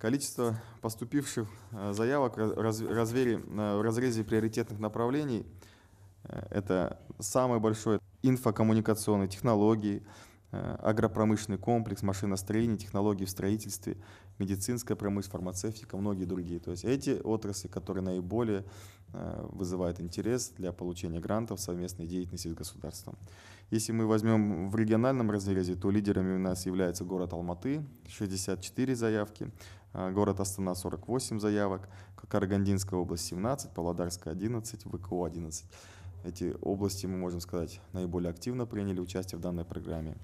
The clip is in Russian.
Количество поступивших э, заявок раз, в разрезе приоритетных направлений э, – это самый большой инфокоммуникационные технологии – Э, агропромышленный комплекс, машиностроение, технологии в строительстве, медицинская промышленность, фармацевтика, многие другие. То есть эти отрасли, которые наиболее э, вызывают интерес для получения грантов совместной деятельности с государством. Если мы возьмем в региональном разрезе, то лидерами у нас является город Алматы, 64 заявки, э, город Астана 48 заявок, Карагандинская область 17, Павлодарская 11, ВКО 11 эти области, мы можем сказать, наиболее активно приняли участие в данной программе.